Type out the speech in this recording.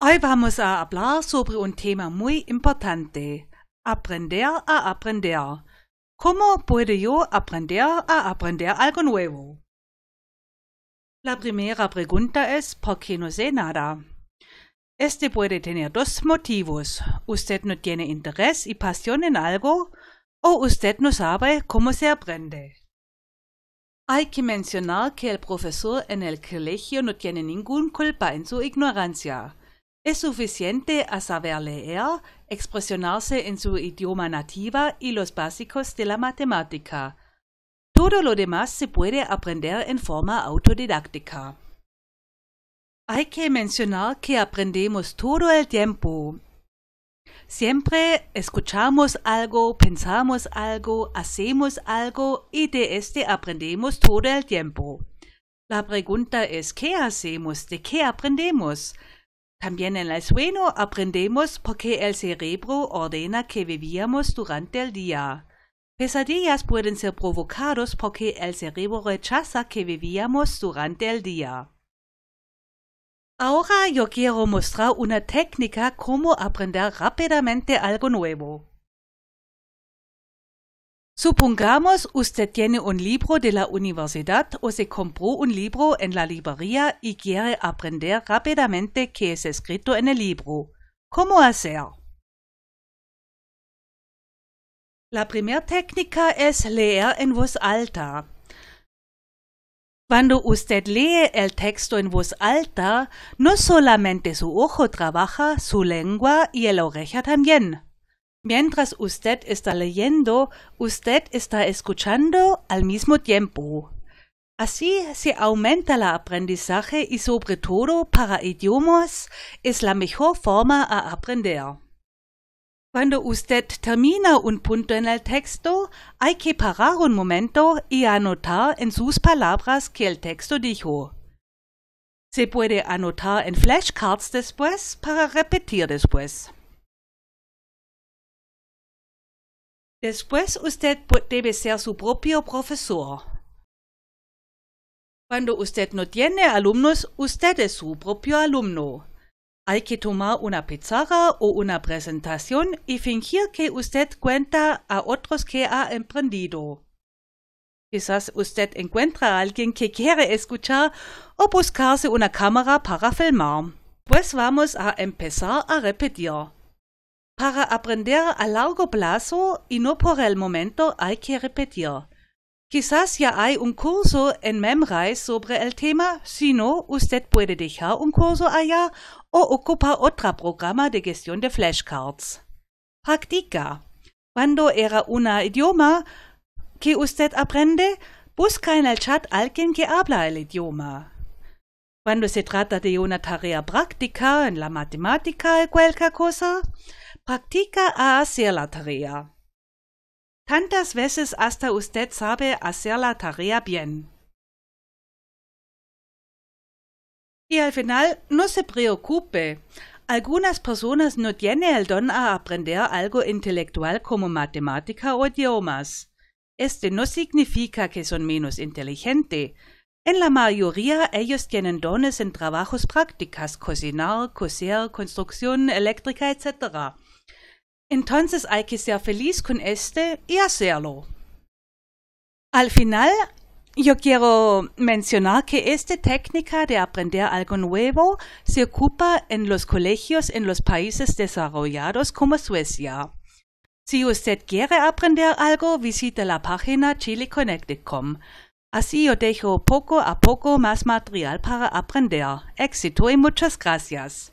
Hoy vamos a hablar sobre un tema muy importante, aprender a aprender. ¿Cómo puedo yo aprender a aprender algo nuevo? La primera pregunta es ¿por qué no sé nada? Este puede tener dos motivos. Usted no tiene interés y pasión en algo o usted no sabe cómo se aprende. Hay que mencionar que el profesor en el colegio no tiene ninguna culpa en su ignorancia. Es suficiente a saber leer, expresionarse en su idioma nativa y los básicos de la matemática. Todo lo demás se puede aprender en forma autodidáctica. Hay que mencionar que aprendemos todo el tiempo. Siempre escuchamos algo, pensamos algo, hacemos algo y de este aprendemos todo el tiempo. La pregunta es ¿qué hacemos? ¿De qué aprendemos? También en el sueño aprendemos porque el cerebro ordena que vivíamos durante el día. Pesadillas pueden ser provocados porque el cerebro rechaza que vivíamos durante el día. Ahora yo quiero mostrar una técnica cómo aprender rápidamente algo nuevo. Supongamos usted tiene un libro de la universidad o se compró un libro en la librería y quiere aprender rápidamente qué es escrito en el libro. ¿Cómo hacer? La primera técnica es leer en voz alta. Cuando usted lee el texto en voz alta, no solamente su ojo trabaja, su lengua y el oreja también. Mientras usted está leyendo, usted está escuchando al mismo tiempo. Así se aumenta el aprendizaje y sobre todo para idiomas es la mejor forma a aprender. Cuando usted termina un punto en el texto, hay que parar un momento y anotar en sus palabras que el texto dijo. Se puede anotar en flashcards después para repetir después. Después usted debe ser su propio profesor. Cuando usted no tiene alumnos, usted es su propio alumno. Hay que tomar una pizarra o una presentación y fingir que usted cuenta a otros que ha emprendido. Quizás usted encuentra a alguien que quiere escuchar o buscarse una cámara para filmar. Pues vamos a empezar a repetir. Para aprender a largo plazo y no por el momento hay que repetir. Quizás ya hay un curso en Memrise sobre el tema, sino no, usted puede dejar un curso allá o ocupar otro programa de gestión de flashcards. Practica. Cuando era un idioma que usted aprende, busca en el chat alguien que habla el idioma. Cuando se trata de una tarea práctica en la matemática o cualquier cosa, Practica a hacer la tarea. Tantas veces hasta usted sabe hacer la tarea bien. Y al final, no se preocupe. Algunas personas no tienen el don a aprender algo intelectual como matemática o idiomas. Este no significa que son menos inteligentes. En la mayoría ellos tienen dones en trabajos prácticas, cocinar, coser, construcción eléctrica, etc. Entonces hay que ser feliz con este y hacerlo. Al final, yo quiero mencionar que esta técnica de aprender algo nuevo se ocupa en los colegios en los países desarrollados como Suecia. Si usted quiere aprender algo, visite la página chileconnected.com. Así yo dejo poco a poco más material para aprender. Éxito y muchas gracias.